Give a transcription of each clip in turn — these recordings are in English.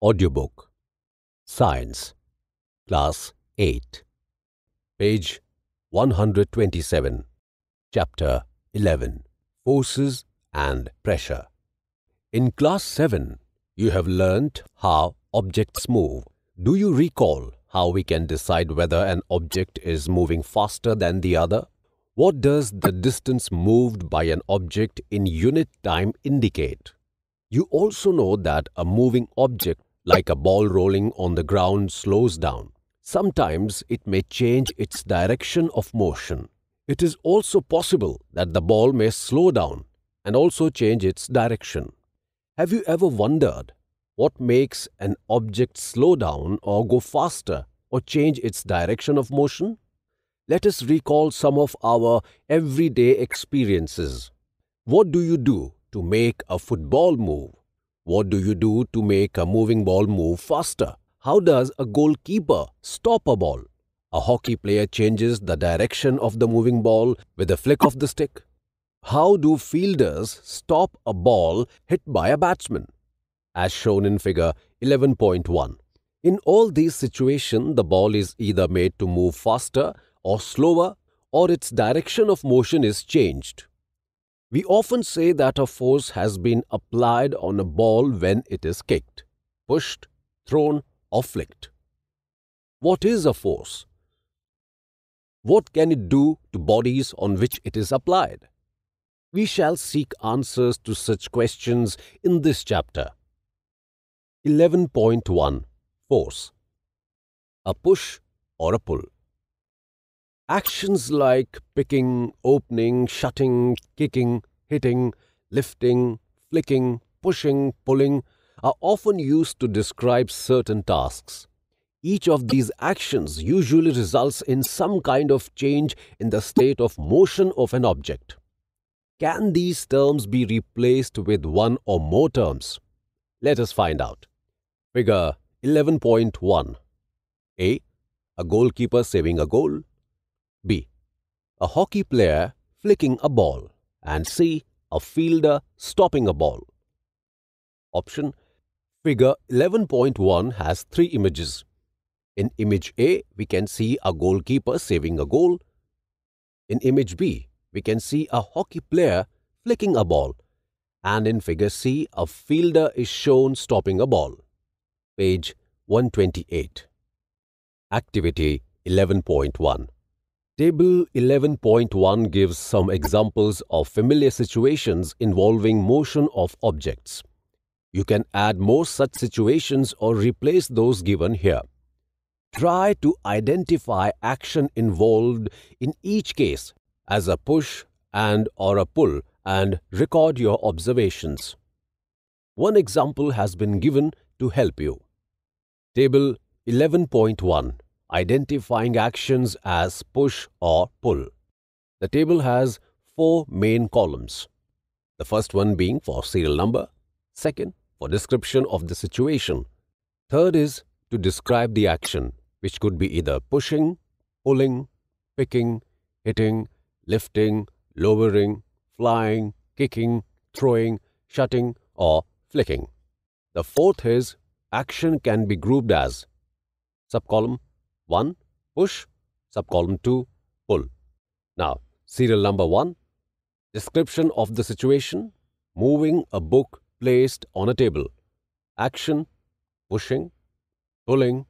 Audiobook Science Class 8 Page 127 Chapter 11 Forces and Pressure In Class 7, you have learnt how objects move. Do you recall how we can decide whether an object is moving faster than the other? What does the distance moved by an object in unit time indicate? You also know that a moving object like a ball rolling on the ground slows down. Sometimes it may change its direction of motion. It is also possible that the ball may slow down and also change its direction. Have you ever wondered what makes an object slow down or go faster or change its direction of motion? Let us recall some of our everyday experiences. What do you do to make a football move? What do you do to make a moving ball move faster? How does a goalkeeper stop a ball? A hockey player changes the direction of the moving ball with a flick of the stick. How do fielders stop a ball hit by a batsman? As shown in figure 11.1. In all these situations, the ball is either made to move faster or slower or its direction of motion is changed. We often say that a force has been applied on a ball when it is kicked, pushed, thrown, or flicked. What is a force? What can it do to bodies on which it is applied? We shall seek answers to such questions in this chapter. 11.1 Force A push or a pull. Actions like picking, opening, shutting, kicking, hitting, lifting, flicking, pushing, pulling are often used to describe certain tasks. Each of these actions usually results in some kind of change in the state of motion of an object. Can these terms be replaced with one or more terms? Let us find out. Figure 11.1 A. A goalkeeper saving a goal. B. A hockey player flicking a ball. And C. A fielder stopping a ball. Option Figure 11.1 has three images. In image A, we can see a goalkeeper saving a goal. In image B, we can see a hockey player flicking a ball. And in figure C, a fielder is shown stopping a ball. Page 128. Activity 11.1. Table 11.1 gives some examples of familiar situations involving motion of objects. You can add more such situations or replace those given here. Try to identify action involved in each case as a push and or a pull and record your observations. One example has been given to help you. Table 11.1 identifying actions as push or pull. The table has four main columns. The first one being for serial number, second for description of the situation, third is to describe the action, which could be either pushing, pulling, picking, hitting, lifting, lowering, flying, kicking, throwing, shutting or flicking. The fourth is action can be grouped as subcolumn 1 push, subcolumn 2 pull. Now, serial number 1, description of the situation, moving a book placed on a table, action, pushing, pulling,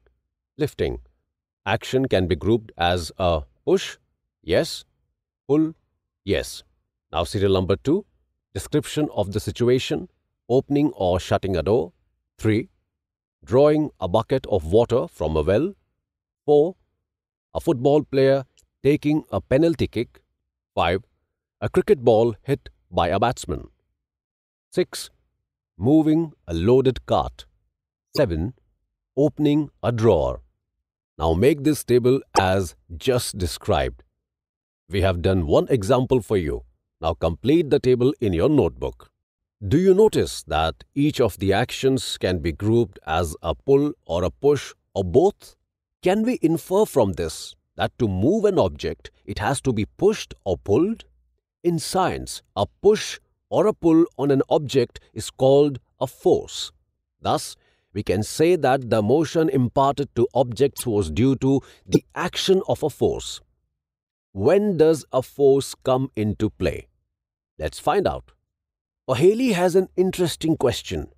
lifting. Action can be grouped as a push, yes, pull, yes. Now serial number 2, description of the situation, opening or shutting a door. 3. Drawing a bucket of water from a well. 4. A football player taking a penalty kick. 5. A cricket ball hit by a batsman. 6. Moving a loaded cart. 7. Opening a drawer. Now make this table as just described. We have done one example for you. Now complete the table in your notebook. Do you notice that each of the actions can be grouped as a pull or a push or both? Can we infer from this that to move an object, it has to be pushed or pulled? In science, a push or a pull on an object is called a force. Thus, we can say that the motion imparted to objects was due to the action of a force. When does a force come into play? Let's find out. O'Haley has an interesting question.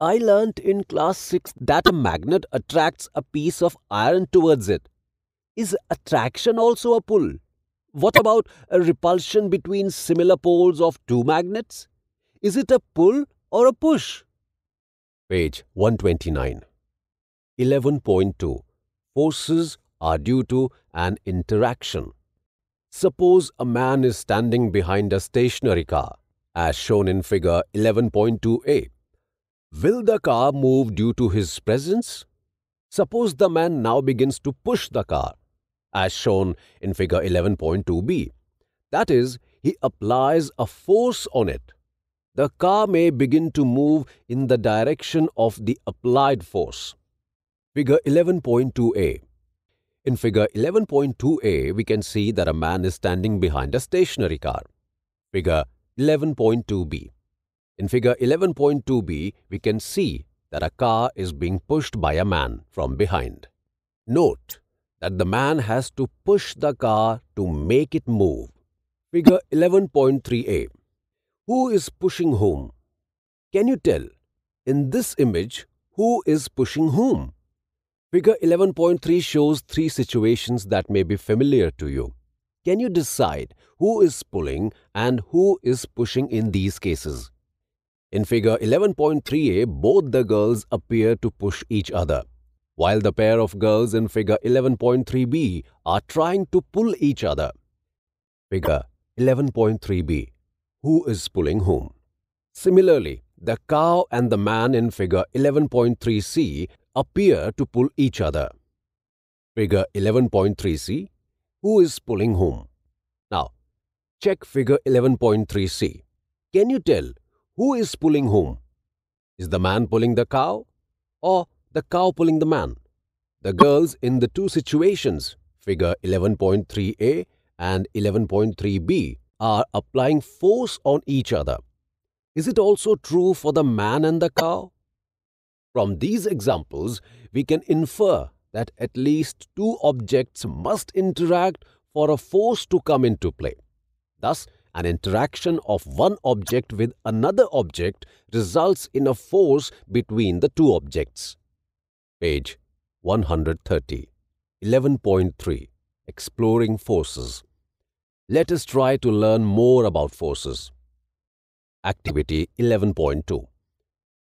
I learnt in class 6 that a magnet attracts a piece of iron towards it. Is attraction also a pull? What about a repulsion between similar poles of two magnets? Is it a pull or a push? Page 129. 11.2 Forces are due to an interaction. Suppose a man is standing behind a stationary car, as shown in figure 11.2a. Will the car move due to his presence? Suppose the man now begins to push the car, as shown in figure 11.2b. That is, he applies a force on it. The car may begin to move in the direction of the applied force. Figure 11.2a In figure 11.2a, we can see that a man is standing behind a stationary car. Figure 11.2b in figure 11.2b, we can see that a car is being pushed by a man from behind. Note that the man has to push the car to make it move. Figure 11.3a. Who is pushing whom? Can you tell? In this image, who is pushing whom? Figure 11.3 shows three situations that may be familiar to you. Can you decide who is pulling and who is pushing in these cases? In figure 11.3a, both the girls appear to push each other, while the pair of girls in figure 11.3b are trying to pull each other. Figure 11.3b Who is pulling whom? Similarly, the cow and the man in figure 11.3c appear to pull each other. Figure 11.3c Who is pulling whom? Now, check figure 11.3c. Can you tell who is pulling whom? Is the man pulling the cow or the cow pulling the man? The girls in the two situations, figure 11.3a and 11.3b, are applying force on each other. Is it also true for the man and the cow? From these examples, we can infer that at least two objects must interact for a force to come into play. Thus, an interaction of one object with another object results in a force between the two objects. Page 130. 11.3 Exploring Forces. Let us try to learn more about forces. Activity 11.2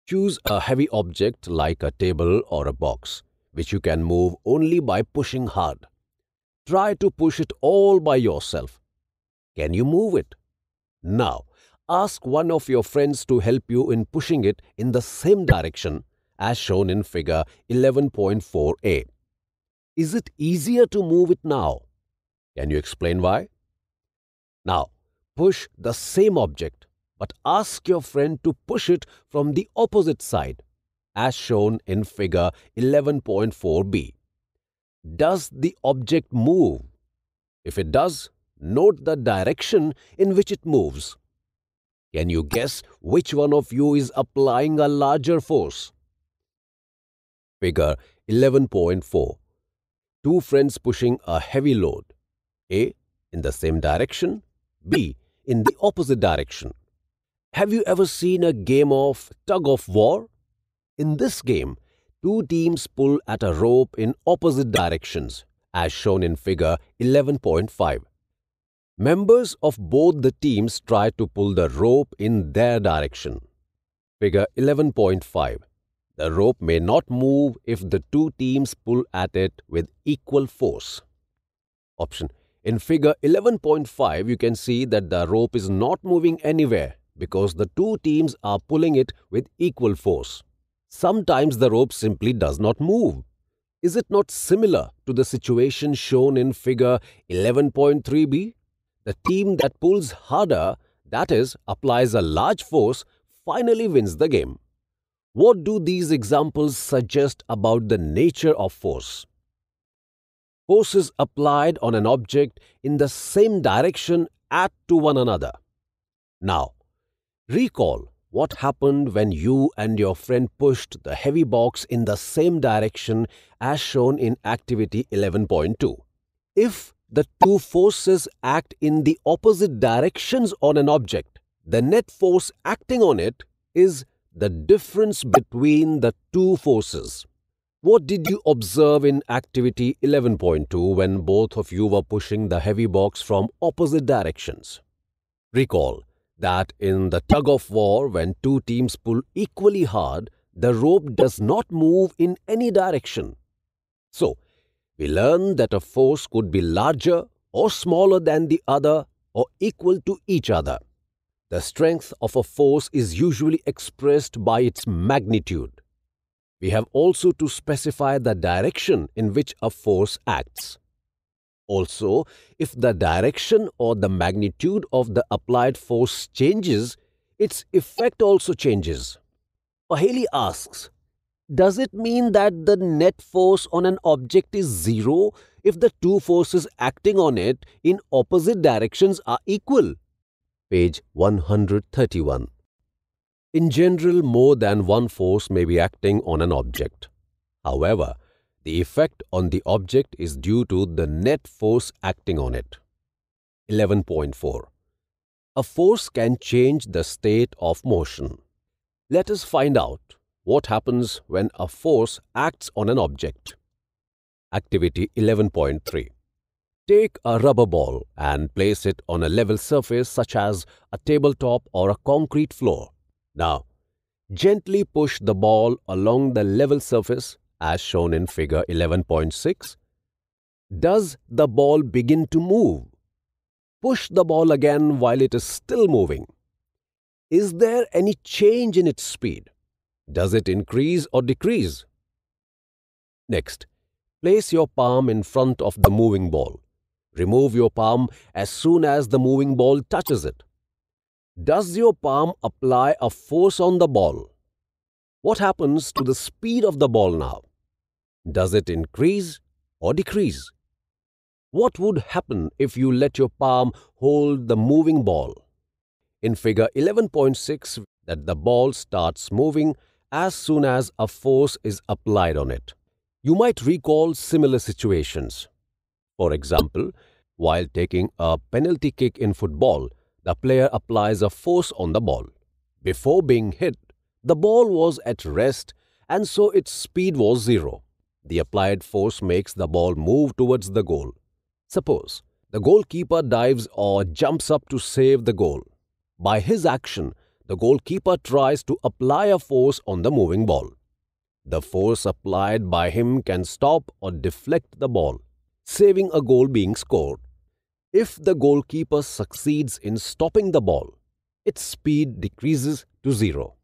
Choose a heavy object like a table or a box, which you can move only by pushing hard. Try to push it all by yourself. Can you move it? Now, ask one of your friends to help you in pushing it in the same direction as shown in figure 11.4a. Is it easier to move it now? Can you explain why? Now, push the same object, but ask your friend to push it from the opposite side, as shown in figure 11.4b. Does the object move? If it does, Note the direction in which it moves. Can you guess which one of you is applying a larger force? Figure 11.4 Two friends pushing a heavy load. A. In the same direction. B. In the opposite direction. Have you ever seen a game of tug of war? In this game, two teams pull at a rope in opposite directions, as shown in figure 11.5. Members of both the teams try to pull the rope in their direction. Figure 11.5. The rope may not move if the two teams pull at it with equal force. Option. In figure 11.5, you can see that the rope is not moving anywhere because the two teams are pulling it with equal force. Sometimes the rope simply does not move. Is it not similar to the situation shown in figure 11.3b? The team that pulls harder, that is, applies a large force, finally wins the game. What do these examples suggest about the nature of force? Forces applied on an object in the same direction add to one another. Now, recall what happened when you and your friend pushed the heavy box in the same direction as shown in activity 11.2. If the two forces act in the opposite directions on an object. The net force acting on it is the difference between the two forces. What did you observe in activity 11.2 when both of you were pushing the heavy box from opposite directions? Recall that in the tug of war, when two teams pull equally hard, the rope does not move in any direction. So, we learn that a force could be larger or smaller than the other or equal to each other. The strength of a force is usually expressed by its magnitude. We have also to specify the direction in which a force acts. Also, if the direction or the magnitude of the applied force changes, its effect also changes. O'Haley asks, does it mean that the net force on an object is zero if the two forces acting on it in opposite directions are equal? Page 131. In general, more than one force may be acting on an object. However, the effect on the object is due to the net force acting on it. 11.4. A force can change the state of motion. Let us find out what happens when a force acts on an object? Activity 11.3 Take a rubber ball and place it on a level surface such as a tabletop or a concrete floor. Now, gently push the ball along the level surface as shown in figure 11.6. Does the ball begin to move? Push the ball again while it is still moving. Is there any change in its speed? Does it increase or decrease? Next, place your palm in front of the moving ball. Remove your palm as soon as the moving ball touches it. Does your palm apply a force on the ball? What happens to the speed of the ball now? Does it increase or decrease? What would happen if you let your palm hold the moving ball? In figure 11.6 that the ball starts moving as soon as a force is applied on it. You might recall similar situations. For example, while taking a penalty kick in football, the player applies a force on the ball. Before being hit, the ball was at rest and so its speed was zero. The applied force makes the ball move towards the goal. Suppose the goalkeeper dives or jumps up to save the goal. By his action, the goalkeeper tries to apply a force on the moving ball. The force applied by him can stop or deflect the ball, saving a goal being scored. If the goalkeeper succeeds in stopping the ball, its speed decreases to zero.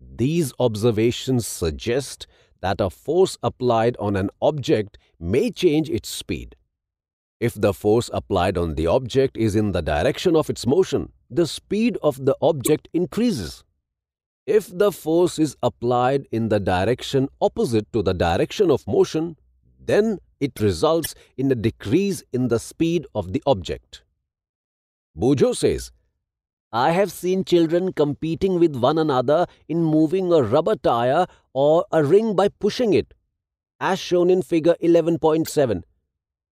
These observations suggest that a force applied on an object may change its speed. If the force applied on the object is in the direction of its motion, the speed of the object increases. If the force is applied in the direction opposite to the direction of motion, then it results in a decrease in the speed of the object. Bujo says, I have seen children competing with one another in moving a rubber tire or a ring by pushing it, as shown in figure 11.7.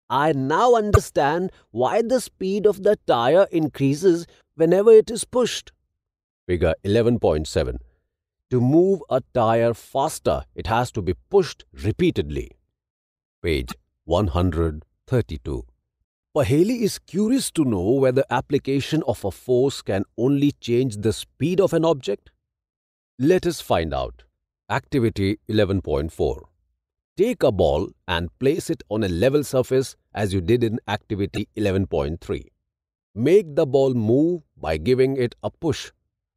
I now understand why the speed of the tire increases whenever it is pushed. Figure 11.7 To move a tire faster, it has to be pushed repeatedly. Page 132 Paheli is curious to know whether application of a force can only change the speed of an object. Let us find out. Activity 11.4 Take a ball and place it on a level surface as you did in activity 11.3. Make the ball move by giving it a push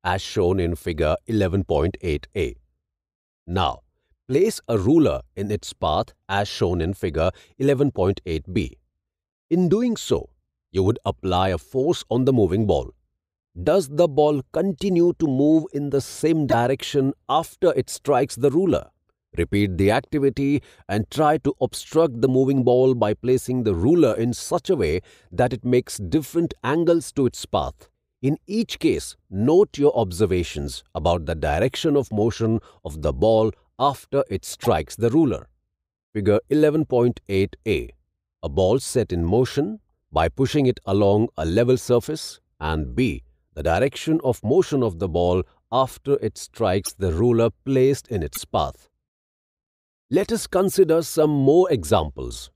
as shown in figure 11.8a. Now, place a ruler in its path as shown in figure 11.8b. In doing so, you would apply a force on the moving ball. Does the ball continue to move in the same direction after it strikes the ruler? Repeat the activity and try to obstruct the moving ball by placing the ruler in such a way that it makes different angles to its path. In each case, note your observations about the direction of motion of the ball after it strikes the ruler. Figure 11.8a. A ball set in motion by pushing it along a level surface and b. The direction of motion of the ball after it strikes the ruler placed in its path. Let us consider some more examples.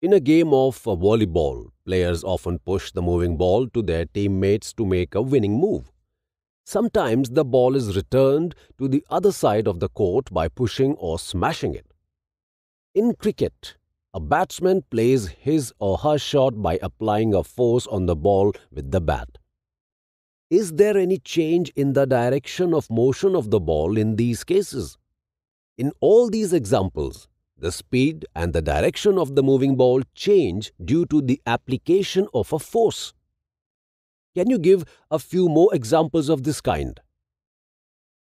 In a game of volleyball, players often push the moving ball to their teammates to make a winning move. Sometimes the ball is returned to the other side of the court by pushing or smashing it. In cricket, a batsman plays his or her shot by applying a force on the ball with the bat. Is there any change in the direction of motion of the ball in these cases? In all these examples, the speed and the direction of the moving ball change due to the application of a force. Can you give a few more examples of this kind?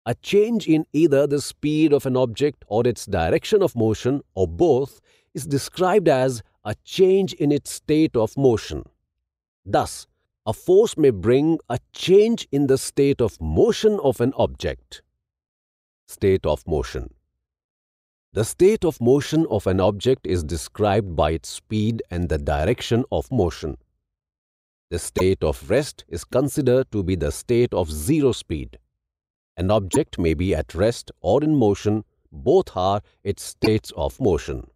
A change in either the speed of an object or its direction of motion or both is described as a change in its state of motion. Thus, a force may bring a change in the state of motion of an object. State of motion the state of motion of an object is described by its speed and the direction of motion. The state of rest is considered to be the state of zero speed. An object may be at rest or in motion, both are its states of motion.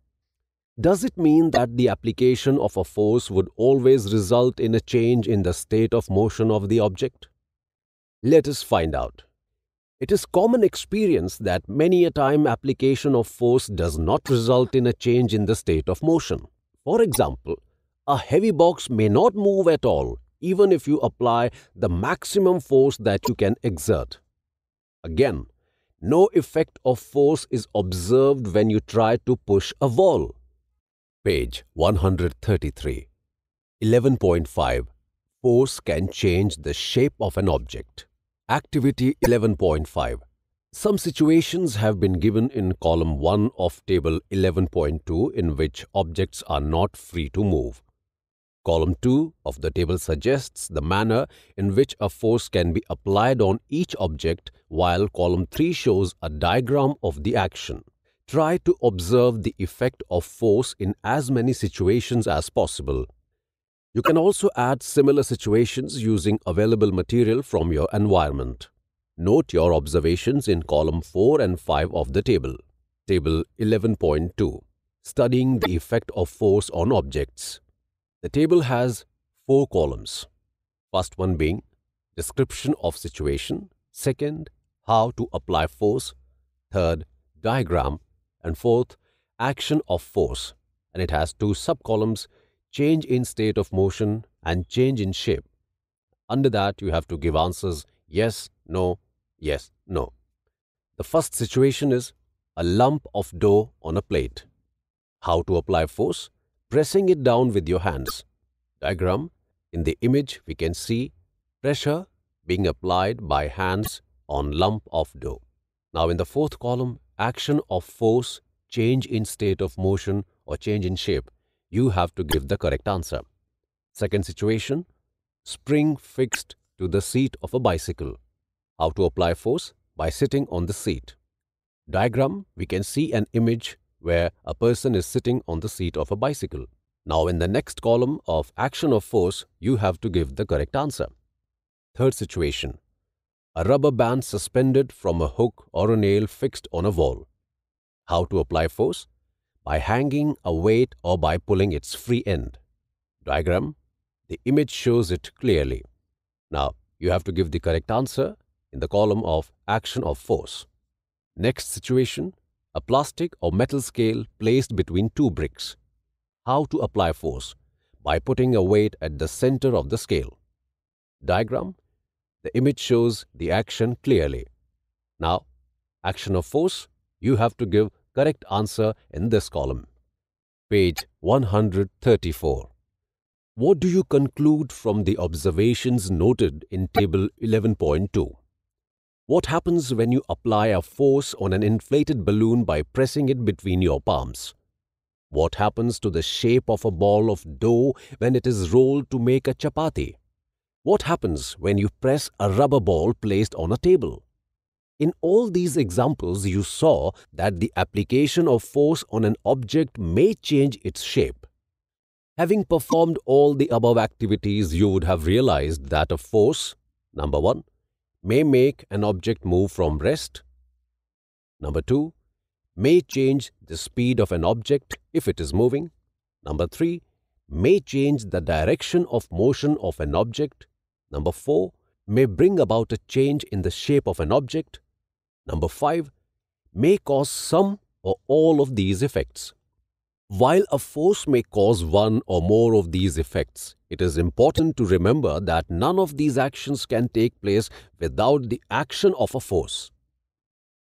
Does it mean that the application of a force would always result in a change in the state of motion of the object? Let us find out. It is common experience that many a time application of force does not result in a change in the state of motion. For example, a heavy box may not move at all even if you apply the maximum force that you can exert. Again, no effect of force is observed when you try to push a wall. Page 133 11.5 Force can change the shape of an object. Activity 11.5 Some situations have been given in column 1 of table 11.2 in which objects are not free to move. Column 2 of the table suggests the manner in which a force can be applied on each object while column 3 shows a diagram of the action. Try to observe the effect of force in as many situations as possible. You can also add similar situations using available material from your environment. Note your observations in column 4 and 5 of the table. Table 11.2 Studying the effect of force on objects. The table has four columns. First one being description of situation, second, how to apply force, third, diagram, and fourth, action of force. And it has two sub columns change in state of motion and change in shape. Under that, you have to give answers yes, no, yes, no. The first situation is a lump of dough on a plate. How to apply force? Pressing it down with your hands. Diagram In the image, we can see pressure being applied by hands on lump of dough. Now in the fourth column, action of force, change in state of motion or change in shape you have to give the correct answer. Second situation, spring fixed to the seat of a bicycle. How to apply force? By sitting on the seat. Diagram, we can see an image where a person is sitting on the seat of a bicycle. Now in the next column of action of force, you have to give the correct answer. Third situation, a rubber band suspended from a hook or a nail fixed on a wall. How to apply force? by hanging a weight or by pulling its free end. Diagram, the image shows it clearly. Now, you have to give the correct answer in the column of action of force. Next situation, a plastic or metal scale placed between two bricks. How to apply force? By putting a weight at the center of the scale. Diagram, the image shows the action clearly. Now, action of force, you have to give correct answer in this column. Page 134. What do you conclude from the observations noted in Table 11.2? What happens when you apply a force on an inflated balloon by pressing it between your palms? What happens to the shape of a ball of dough when it is rolled to make a chapati? What happens when you press a rubber ball placed on a table? In all these examples, you saw that the application of force on an object may change its shape. Having performed all the above activities, you would have realized that a force, number one, may make an object move from rest, number two, may change the speed of an object if it is moving, number three, may change the direction of motion of an object, number four, may bring about a change in the shape of an object, Number 5. May cause some or all of these effects. While a force may cause one or more of these effects, it is important to remember that none of these actions can take place without the action of a force.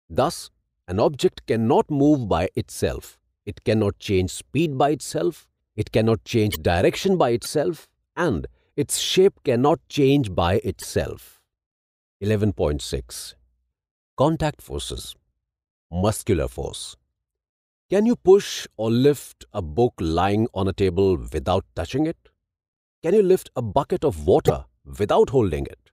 Thus, an object cannot move by itself. It cannot change speed by itself. It cannot change direction by itself. And its shape cannot change by itself. 11.6 Contact forces. Muscular force. Can you push or lift a book lying on a table without touching it? Can you lift a bucket of water without holding it?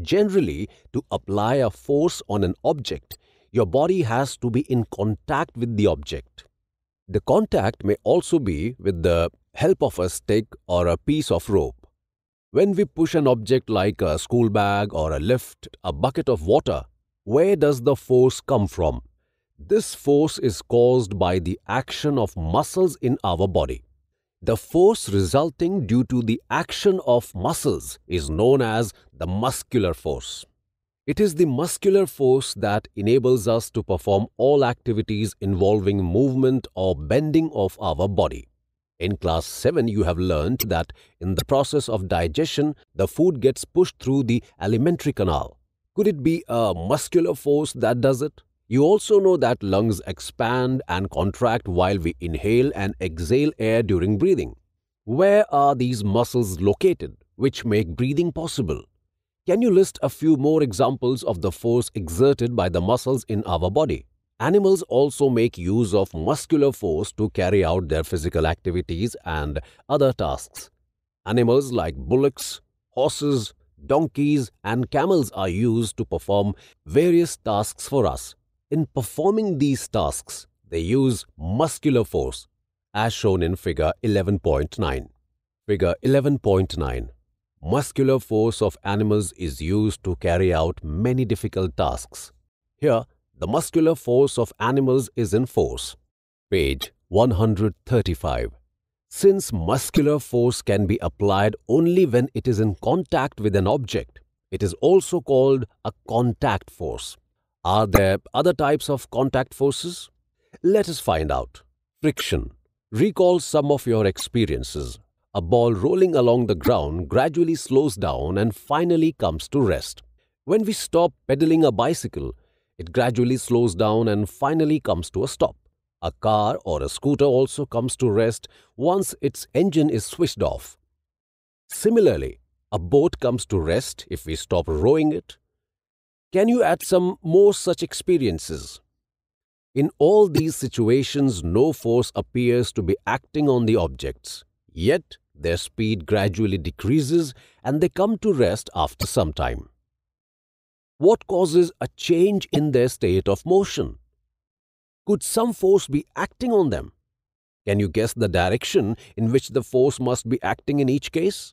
Generally, to apply a force on an object, your body has to be in contact with the object. The contact may also be with the help of a stick or a piece of rope. When we push an object like a school bag or a lift, a bucket of water, where does the force come from? This force is caused by the action of muscles in our body. The force resulting due to the action of muscles is known as the muscular force. It is the muscular force that enables us to perform all activities involving movement or bending of our body. In class 7, you have learned that in the process of digestion, the food gets pushed through the alimentary canal. Could it be a muscular force that does it? You also know that lungs expand and contract while we inhale and exhale air during breathing. Where are these muscles located which make breathing possible? Can you list a few more examples of the force exerted by the muscles in our body? Animals also make use of muscular force to carry out their physical activities and other tasks. Animals like bullocks, horses, donkeys, and camels are used to perform various tasks for us. In performing these tasks, they use muscular force, as shown in Figure 11.9. Figure 11.9 Muscular force of animals is used to carry out many difficult tasks. Here, the muscular force of animals is in force. Page 135 since muscular force can be applied only when it is in contact with an object, it is also called a contact force. Are there other types of contact forces? Let us find out. Friction. Recall some of your experiences. A ball rolling along the ground gradually slows down and finally comes to rest. When we stop pedaling a bicycle, it gradually slows down and finally comes to a stop. A car or a scooter also comes to rest once its engine is switched off. Similarly, a boat comes to rest if we stop rowing it. Can you add some more such experiences? In all these situations, no force appears to be acting on the objects, yet their speed gradually decreases and they come to rest after some time. What causes a change in their state of motion? Could some force be acting on them? Can you guess the direction in which the force must be acting in each case?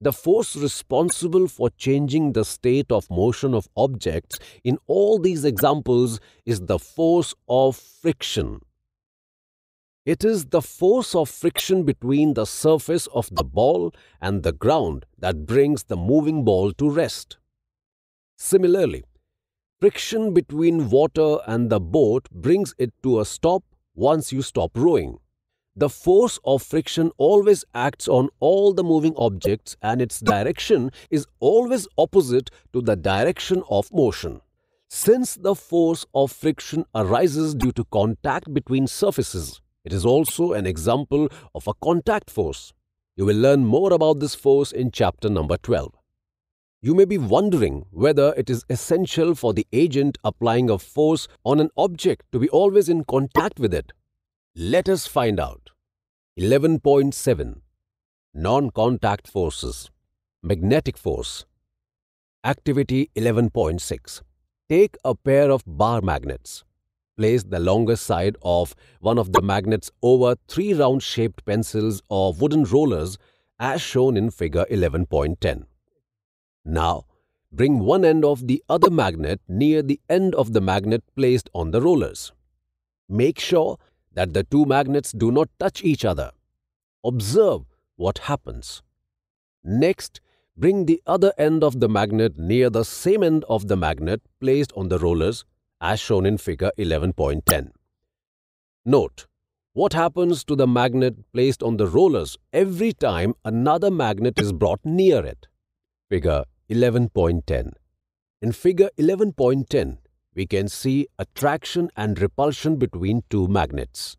The force responsible for changing the state of motion of objects in all these examples is the force of friction. It is the force of friction between the surface of the ball and the ground that brings the moving ball to rest. Similarly, Friction between water and the boat brings it to a stop once you stop rowing. The force of friction always acts on all the moving objects and its direction is always opposite to the direction of motion. Since the force of friction arises due to contact between surfaces, it is also an example of a contact force. You will learn more about this force in chapter number 12. You may be wondering whether it is essential for the agent applying a force on an object to be always in contact with it. Let us find out. 11.7 Non-contact forces Magnetic force Activity 11.6 Take a pair of bar magnets. Place the longer side of one of the magnets over three round-shaped pencils or wooden rollers as shown in figure 11.10. Now, bring one end of the other magnet near the end of the magnet placed on the rollers. Make sure that the two magnets do not touch each other. Observe what happens. Next, bring the other end of the magnet near the same end of the magnet placed on the rollers as shown in figure 11.10. Note, what happens to the magnet placed on the rollers every time another magnet is brought near it? Figure 11.10. In figure 11.10, we can see attraction and repulsion between two magnets.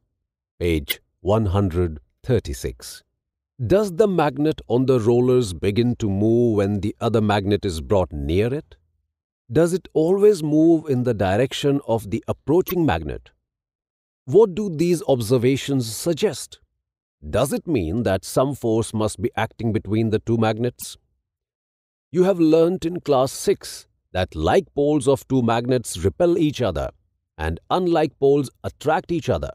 Page 136. Does the magnet on the rollers begin to move when the other magnet is brought near it? Does it always move in the direction of the approaching magnet? What do these observations suggest? Does it mean that some force must be acting between the two magnets? You have learnt in class 6 that like poles of two magnets repel each other and unlike poles attract each other.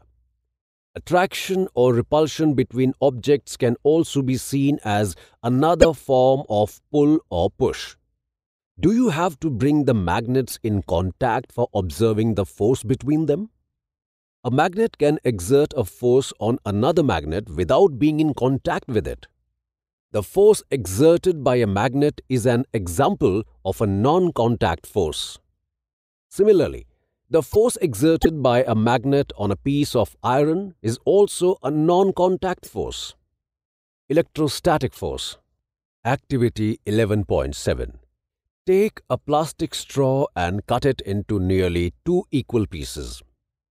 Attraction or repulsion between objects can also be seen as another form of pull or push. Do you have to bring the magnets in contact for observing the force between them? A magnet can exert a force on another magnet without being in contact with it. The force exerted by a magnet is an example of a non-contact force. Similarly, the force exerted by a magnet on a piece of iron is also a non-contact force. Electrostatic force. Activity 11.7. Take a plastic straw and cut it into nearly two equal pieces.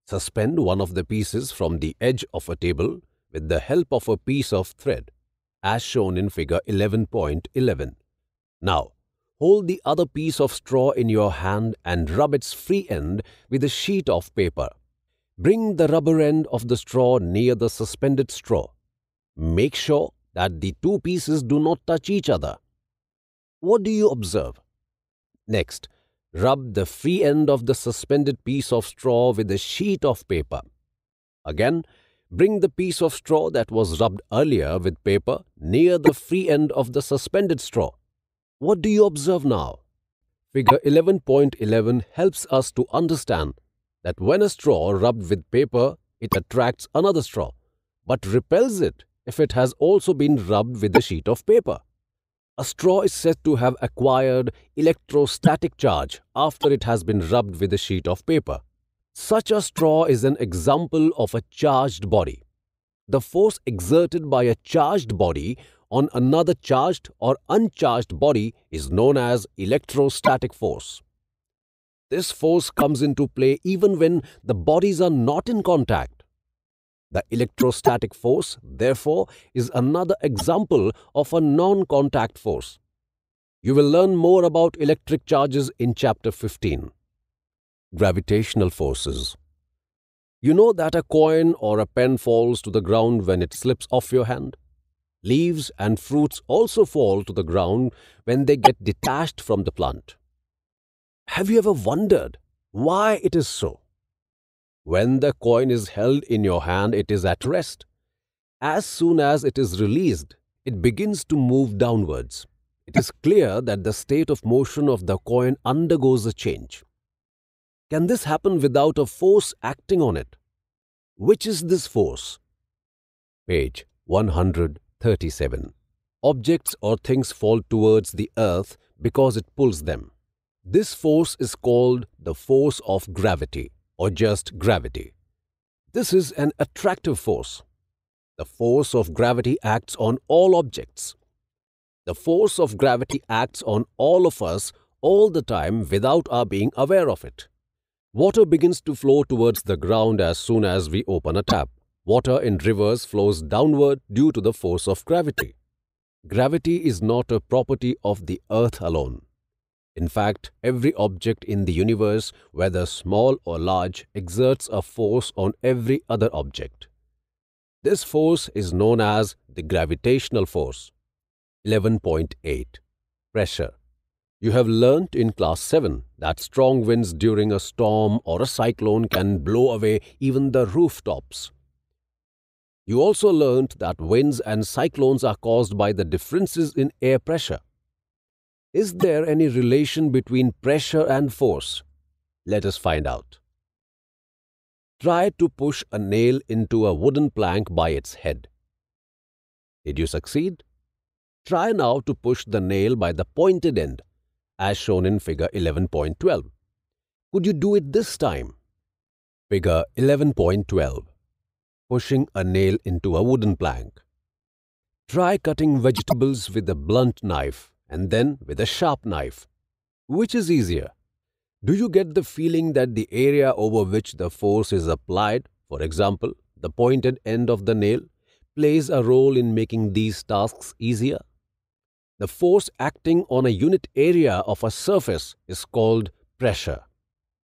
Suspend one of the pieces from the edge of a table with the help of a piece of thread as shown in figure 11.11. .11. Now, hold the other piece of straw in your hand and rub its free end with a sheet of paper. Bring the rubber end of the straw near the suspended straw. Make sure that the two pieces do not touch each other. What do you observe? Next, rub the free end of the suspended piece of straw with a sheet of paper. Again, Bring the piece of straw that was rubbed earlier with paper near the free end of the suspended straw. What do you observe now? Figure 11.11 helps us to understand that when a straw rubbed with paper, it attracts another straw, but repels it if it has also been rubbed with a sheet of paper. A straw is said to have acquired electrostatic charge after it has been rubbed with a sheet of paper. Such a straw is an example of a charged body. The force exerted by a charged body on another charged or uncharged body is known as electrostatic force. This force comes into play even when the bodies are not in contact. The electrostatic force, therefore, is another example of a non-contact force. You will learn more about electric charges in Chapter 15 gravitational forces. You know that a coin or a pen falls to the ground when it slips off your hand? Leaves and fruits also fall to the ground when they get detached from the plant. Have you ever wondered why it is so? When the coin is held in your hand, it is at rest. As soon as it is released, it begins to move downwards. It is clear that the state of motion of the coin undergoes a change. Can this happen without a force acting on it? Which is this force? Page 137. Objects or things fall towards the earth because it pulls them. This force is called the force of gravity or just gravity. This is an attractive force. The force of gravity acts on all objects. The force of gravity acts on all of us all the time without our being aware of it. Water begins to flow towards the ground as soon as we open a tap. Water in rivers flows downward due to the force of gravity. Gravity is not a property of the earth alone. In fact, every object in the universe, whether small or large, exerts a force on every other object. This force is known as the gravitational force. 11.8 Pressure you have learnt in class 7 that strong winds during a storm or a cyclone can blow away even the rooftops. You also learnt that winds and cyclones are caused by the differences in air pressure. Is there any relation between pressure and force? Let us find out. Try to push a nail into a wooden plank by its head. Did you succeed? Try now to push the nail by the pointed end as shown in figure 11.12. Could you do it this time? Figure 11.12 Pushing a nail into a wooden plank. Try cutting vegetables with a blunt knife and then with a sharp knife. Which is easier? Do you get the feeling that the area over which the force is applied, for example, the pointed end of the nail, plays a role in making these tasks easier? The force acting on a unit area of a surface is called pressure.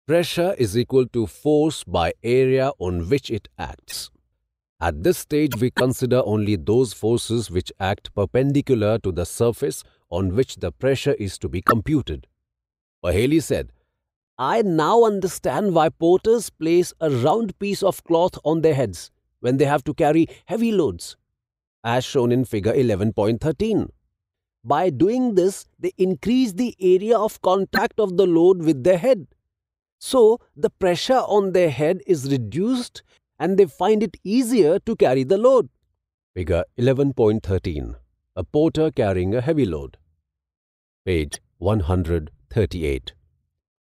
Pressure is equal to force by area on which it acts. At this stage, we consider only those forces which act perpendicular to the surface on which the pressure is to be computed. Paheli said, I now understand why porters place a round piece of cloth on their heads when they have to carry heavy loads, as shown in figure 11.13. By doing this, they increase the area of contact of the load with their head. So, the pressure on their head is reduced and they find it easier to carry the load. Figure 11.13 A porter carrying a heavy load. Page 138.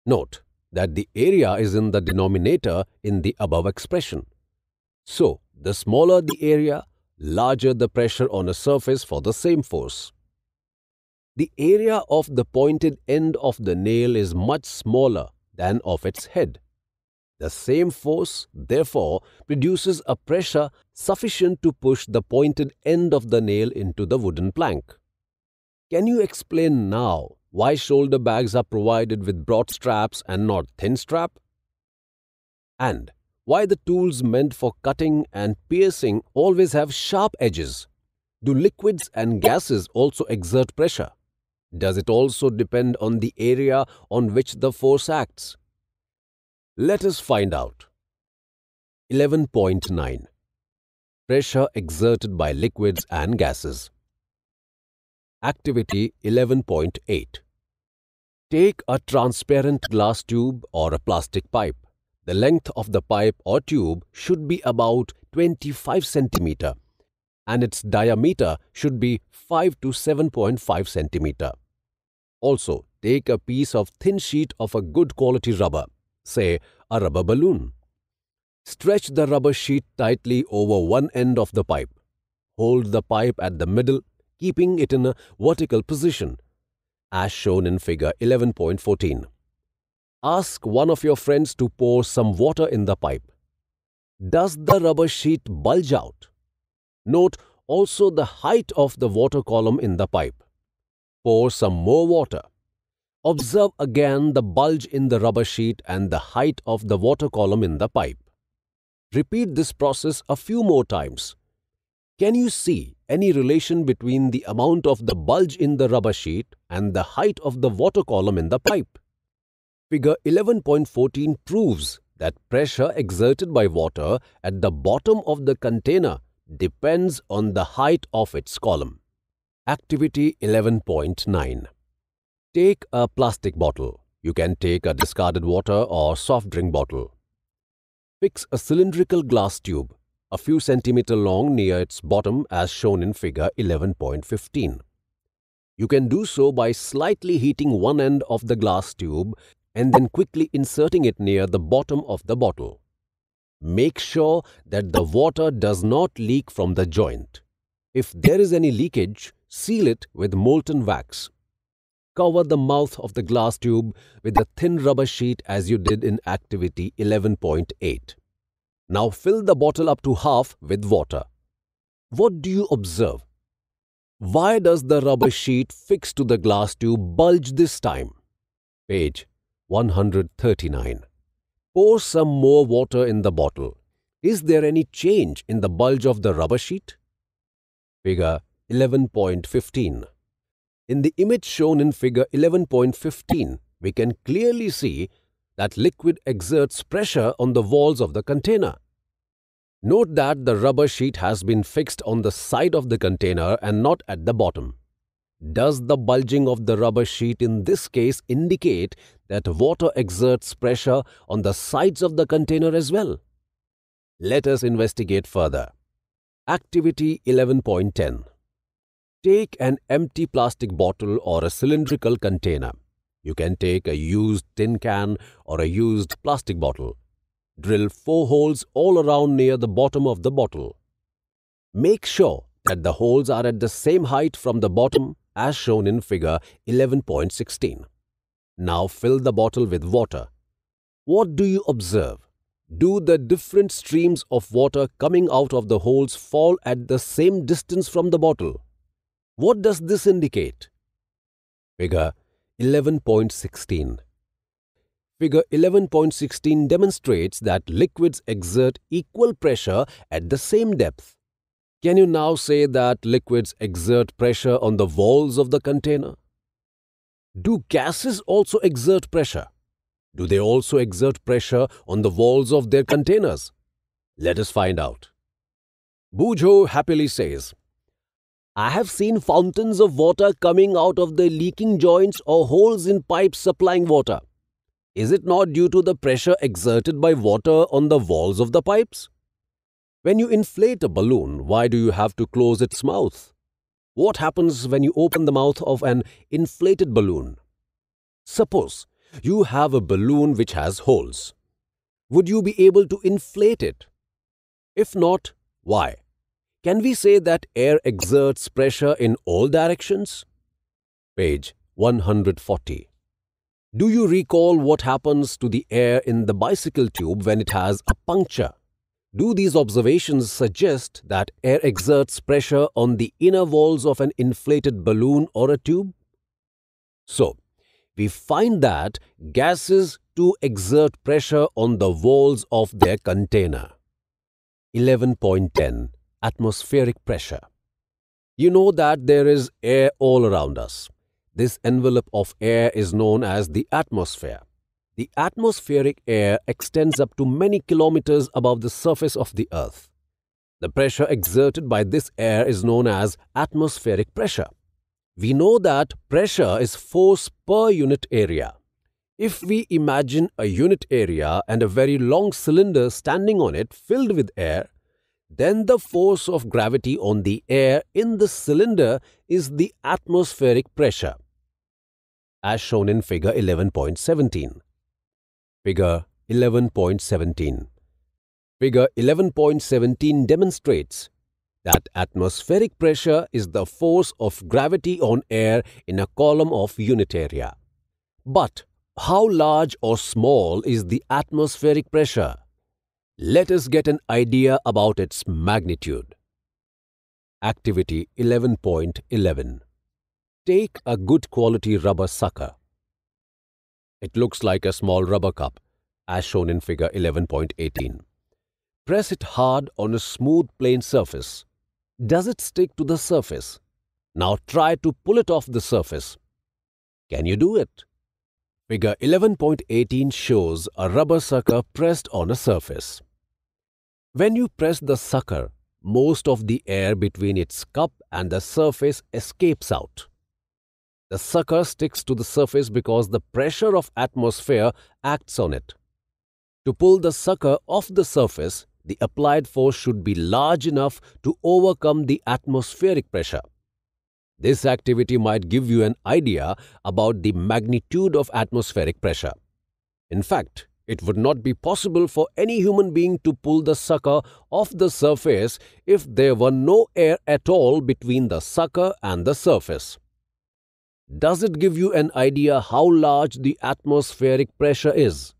Note that the area is in the denominator in the above expression. So, the smaller the area, larger the pressure on a surface for the same force. The area of the pointed end of the nail is much smaller than of its head. The same force, therefore, produces a pressure sufficient to push the pointed end of the nail into the wooden plank. Can you explain now why shoulder bags are provided with broad straps and not thin strap? And why the tools meant for cutting and piercing always have sharp edges? Do liquids and gases also exert pressure? Does it also depend on the area on which the force acts? Let us find out. 11.9 Pressure exerted by liquids and gases. Activity 11.8 Take a transparent glass tube or a plastic pipe. The length of the pipe or tube should be about 25 centimeter and its diameter should be 5 to 7.5 centimeter. Also, take a piece of thin sheet of a good quality rubber, say a rubber balloon. Stretch the rubber sheet tightly over one end of the pipe. Hold the pipe at the middle, keeping it in a vertical position, as shown in figure 11.14. Ask one of your friends to pour some water in the pipe. Does the rubber sheet bulge out? Note also the height of the water column in the pipe. Pour some more water. Observe again the bulge in the rubber sheet and the height of the water column in the pipe. Repeat this process a few more times. Can you see any relation between the amount of the bulge in the rubber sheet and the height of the water column in the pipe? Figure 11.14 proves that pressure exerted by water at the bottom of the container depends on the height of its column. Activity 11.9 Take a plastic bottle. You can take a discarded water or soft drink bottle. Fix a cylindrical glass tube a few centimeter long near its bottom as shown in figure 11.15. You can do so by slightly heating one end of the glass tube and then quickly inserting it near the bottom of the bottle. Make sure that the water does not leak from the joint. If there is any leakage, Seal it with molten wax. Cover the mouth of the glass tube with a thin rubber sheet as you did in activity 11.8. Now fill the bottle up to half with water. What do you observe? Why does the rubber sheet fixed to the glass tube bulge this time? Page 139. Pour some more water in the bottle. Is there any change in the bulge of the rubber sheet? Figure 11.15. In the image shown in figure 11.15, we can clearly see that liquid exerts pressure on the walls of the container. Note that the rubber sheet has been fixed on the side of the container and not at the bottom. Does the bulging of the rubber sheet in this case indicate that water exerts pressure on the sides of the container as well? Let us investigate further. Activity 11.10 Take an empty plastic bottle or a cylindrical container. You can take a used tin can or a used plastic bottle. Drill four holes all around near the bottom of the bottle. Make sure that the holes are at the same height from the bottom as shown in figure 11.16. Now fill the bottle with water. What do you observe? Do the different streams of water coming out of the holes fall at the same distance from the bottle? What does this indicate? Figure 11.16 Figure 11.16 demonstrates that liquids exert equal pressure at the same depth. Can you now say that liquids exert pressure on the walls of the container? Do gases also exert pressure? Do they also exert pressure on the walls of their containers? Let us find out. Bujo happily says, I have seen fountains of water coming out of the leaking joints or holes in pipes supplying water. Is it not due to the pressure exerted by water on the walls of the pipes? When you inflate a balloon, why do you have to close its mouth? What happens when you open the mouth of an inflated balloon? Suppose you have a balloon which has holes. Would you be able to inflate it? If not, why? Can we say that air exerts pressure in all directions? Page 140. Do you recall what happens to the air in the bicycle tube when it has a puncture? Do these observations suggest that air exerts pressure on the inner walls of an inflated balloon or a tube? So, we find that gases do exert pressure on the walls of their container. 11.10 atmospheric pressure. You know that there is air all around us. This envelope of air is known as the atmosphere. The atmospheric air extends up to many kilometers above the surface of the earth. The pressure exerted by this air is known as atmospheric pressure. We know that pressure is force per unit area. If we imagine a unit area and a very long cylinder standing on it filled with air, then the force of gravity on the air in the cylinder is the atmospheric pressure, as shown in figure 11.17. Figure 11.17 Figure 11.17 demonstrates that atmospheric pressure is the force of gravity on air in a column of unit area. But how large or small is the atmospheric pressure? Let us get an idea about its magnitude. Activity 11.11 .11. Take a good quality rubber sucker. It looks like a small rubber cup, as shown in figure 11.18. Press it hard on a smooth plane surface. Does it stick to the surface? Now try to pull it off the surface. Can you do it? Figure 11.18 shows a rubber sucker pressed on a surface. When you press the sucker, most of the air between its cup and the surface escapes out. The sucker sticks to the surface because the pressure of atmosphere acts on it. To pull the sucker off the surface, the applied force should be large enough to overcome the atmospheric pressure. This activity might give you an idea about the magnitude of atmospheric pressure. In fact, it would not be possible for any human being to pull the sucker off the surface if there were no air at all between the sucker and the surface. Does it give you an idea how large the atmospheric pressure is?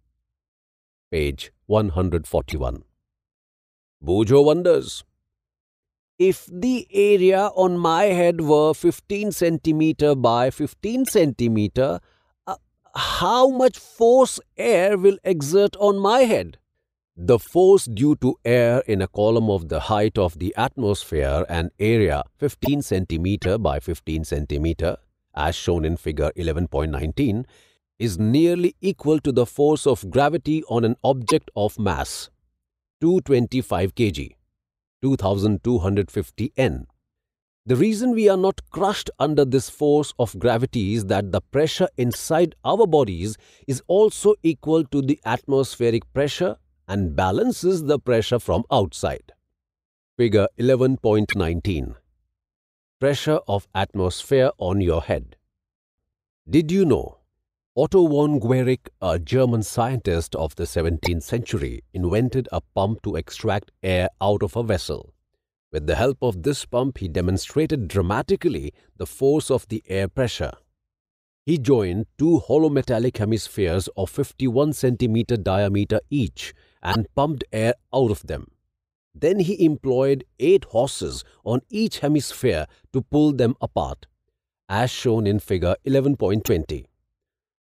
Page 141. Bujo wonders if the area on my head were 15 centimeter by 15 centimeter, uh, how much force air will exert on my head? The force due to air in a column of the height of the atmosphere and area 15 centimeter by 15 centimeter, as shown in figure 11.19, is nearly equal to the force of gravity on an object of mass 225 kg. 2250N. The reason we are not crushed under this force of gravity is that the pressure inside our bodies is also equal to the atmospheric pressure and balances the pressure from outside. Figure 11.19 Pressure of atmosphere on your head. Did you know Otto von Guericke, a German scientist of the 17th century, invented a pump to extract air out of a vessel. With the help of this pump, he demonstrated dramatically the force of the air pressure. He joined two hollow metallic hemispheres of 51 centimeter diameter each and pumped air out of them. Then he employed eight horses on each hemisphere to pull them apart, as shown in figure 11.20.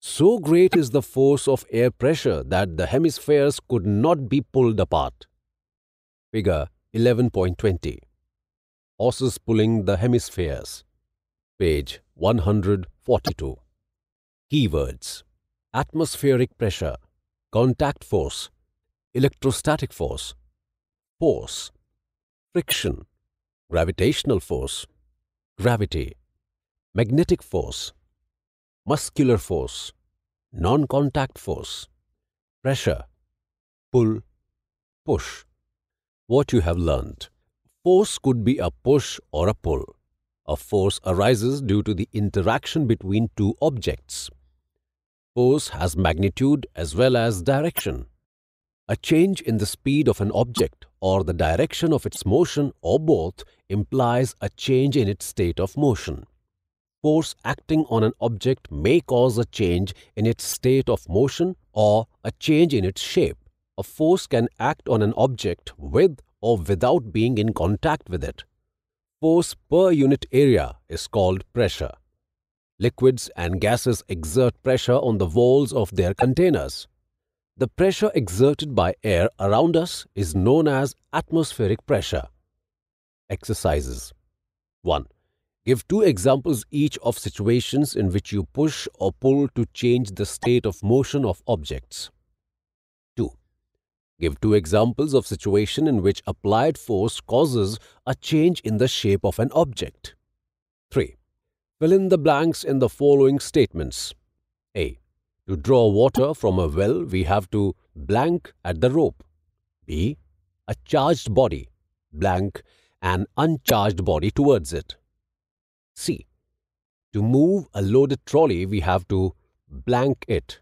So great is the force of air pressure that the hemispheres could not be pulled apart. Figure 11.20 Horses pulling the hemispheres. Page 142. Keywords Atmospheric pressure, contact force, electrostatic force, force, friction, gravitational force, gravity, magnetic force muscular force, non-contact force, pressure, pull, push. What you have learned. Force could be a push or a pull. A force arises due to the interaction between two objects. Force has magnitude as well as direction. A change in the speed of an object or the direction of its motion or both implies a change in its state of motion force acting on an object may cause a change in its state of motion or a change in its shape. A force can act on an object with or without being in contact with it. Force per unit area is called pressure. Liquids and gases exert pressure on the walls of their containers. The pressure exerted by air around us is known as atmospheric pressure. Exercises 1. Give two examples each of situations in which you push or pull to change the state of motion of objects. 2. Give two examples of situation in which applied force causes a change in the shape of an object. 3. Fill in the blanks in the following statements. A. To draw water from a well, we have to blank at the rope. B. A charged body, blank, an uncharged body towards it. See, to move a loaded trolley, we have to blank it.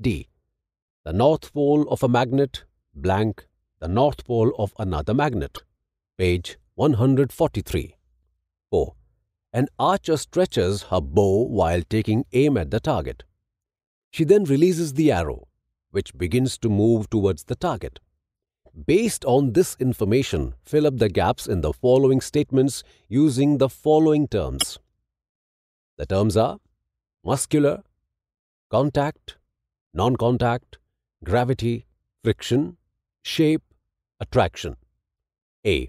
D. The north pole of a magnet, blank the north pole of another magnet. Page 143. 4. An archer stretches her bow while taking aim at the target. She then releases the arrow, which begins to move towards the target. Based on this information, fill up the gaps in the following statements using the following terms. The terms are muscular, contact, non-contact, gravity, friction, shape, attraction. A.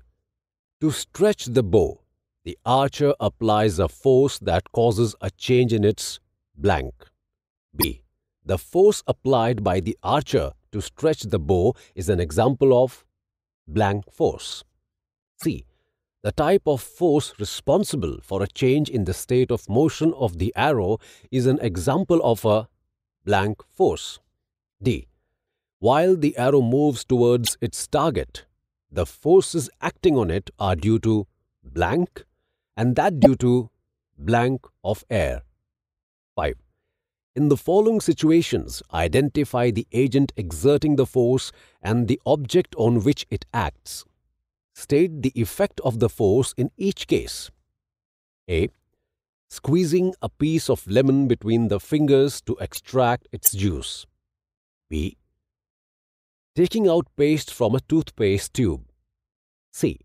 To stretch the bow, the archer applies a force that causes a change in its blank. B. The force applied by the archer to stretch the bow is an example of blank force. C. The type of force responsible for a change in the state of motion of the arrow is an example of a blank force. D. While the arrow moves towards its target, the forces acting on it are due to blank and that due to blank of air. 5. In the following situations, identify the agent exerting the force and the object on which it acts. State the effect of the force in each case. A. Squeezing a piece of lemon between the fingers to extract its juice. B. Taking out paste from a toothpaste tube. C.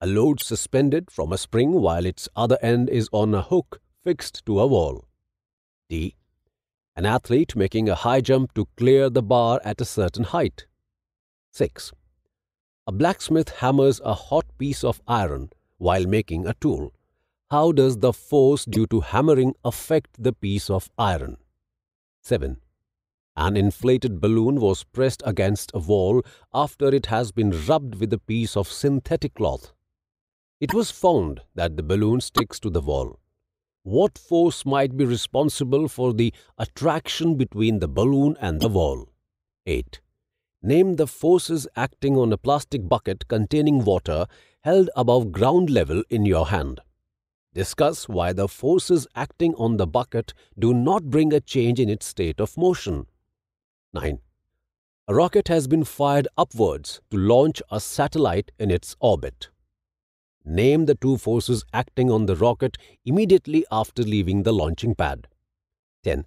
A load suspended from a spring while its other end is on a hook fixed to a wall. D an athlete making a high jump to clear the bar at a certain height. 6. A blacksmith hammers a hot piece of iron while making a tool. How does the force due to hammering affect the piece of iron? 7. An inflated balloon was pressed against a wall after it has been rubbed with a piece of synthetic cloth. It was found that the balloon sticks to the wall. What force might be responsible for the attraction between the balloon and the wall? 8. Name the forces acting on a plastic bucket containing water held above ground level in your hand. Discuss why the forces acting on the bucket do not bring a change in its state of motion. 9. A rocket has been fired upwards to launch a satellite in its orbit. Name the two forces acting on the rocket immediately after leaving the launching pad. 10.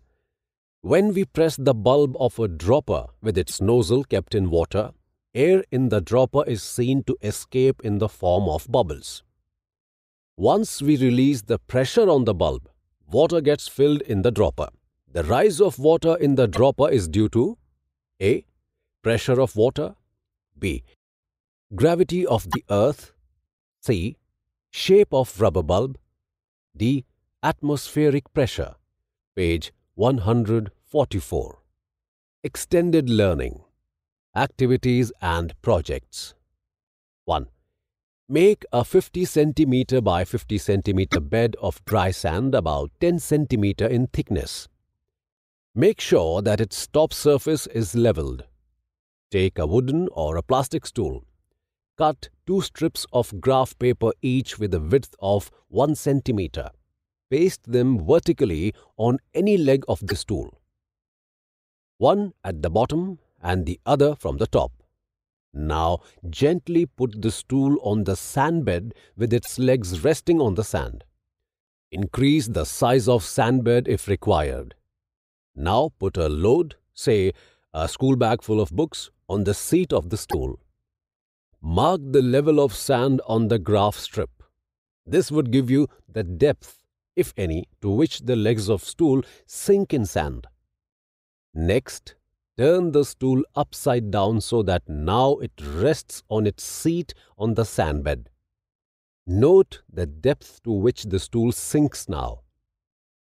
When we press the bulb of a dropper with its nozzle kept in water, air in the dropper is seen to escape in the form of bubbles. Once we release the pressure on the bulb, water gets filled in the dropper. The rise of water in the dropper is due to A. Pressure of water B. Gravity of the earth C. Shape of rubber bulb. D. Atmospheric pressure. Page 144. Extended learning. Activities and projects. 1. Make a 50 centimeter by 50 centimeter bed of dry sand about 10 centimeter in thickness. Make sure that its top surface is leveled. Take a wooden or a plastic stool Cut two strips of graph paper each with a width of 1 centimeter. Paste them vertically on any leg of the stool. One at the bottom and the other from the top. Now gently put the stool on the sand bed with its legs resting on the sand. Increase the size of sand bed if required. Now put a load, say a school bag full of books, on the seat of the stool. Mark the level of sand on the graph strip. This would give you the depth, if any, to which the legs of stool sink in sand. Next, turn the stool upside down so that now it rests on its seat on the sand bed. Note the depth to which the stool sinks now.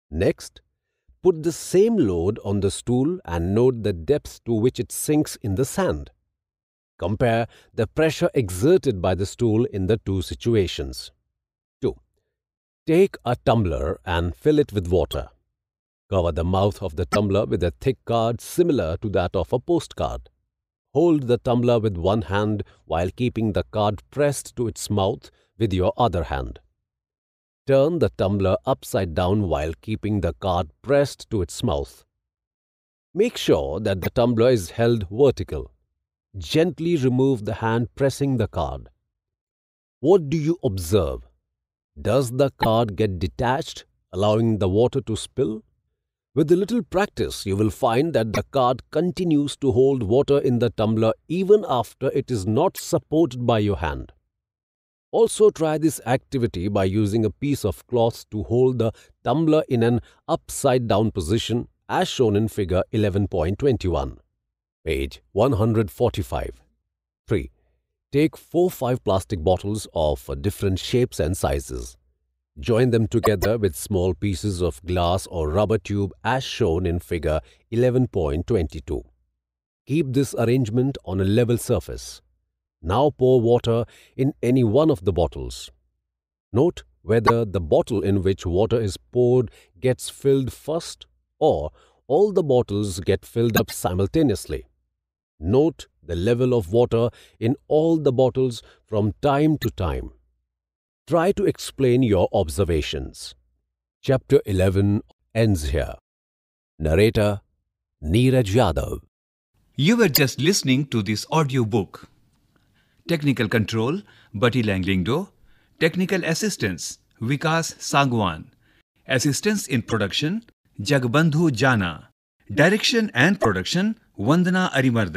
Next, put the same load on the stool and note the depth to which it sinks in the sand. Compare the pressure exerted by the stool in the two situations. 2. Take a tumbler and fill it with water. Cover the mouth of the tumbler with a thick card similar to that of a postcard. Hold the tumbler with one hand while keeping the card pressed to its mouth with your other hand. Turn the tumbler upside down while keeping the card pressed to its mouth. Make sure that the tumbler is held vertical. Gently remove the hand pressing the card. What do you observe? Does the card get detached, allowing the water to spill? With a little practice, you will find that the card continues to hold water in the tumbler even after it is not supported by your hand. Also try this activity by using a piece of cloth to hold the tumbler in an upside down position as shown in figure 11.21. Page 145. 3. Take 4 5 plastic bottles of uh, different shapes and sizes. Join them together with small pieces of glass or rubber tube as shown in figure 11.22. Keep this arrangement on a level surface. Now pour water in any one of the bottles. Note whether the bottle in which water is poured gets filled first or all the bottles get filled up simultaneously. Note the level of water in all the bottles from time to time. Try to explain your observations. Chapter 11 ends here. Narrator Neeraj Yadav. You were just listening to this audiobook. Technical control Bati Langlingdo. Technical assistance Vikas Sagwan. Assistance in production Jagbandhu Jana. Direction and production Vandana Arimardhan.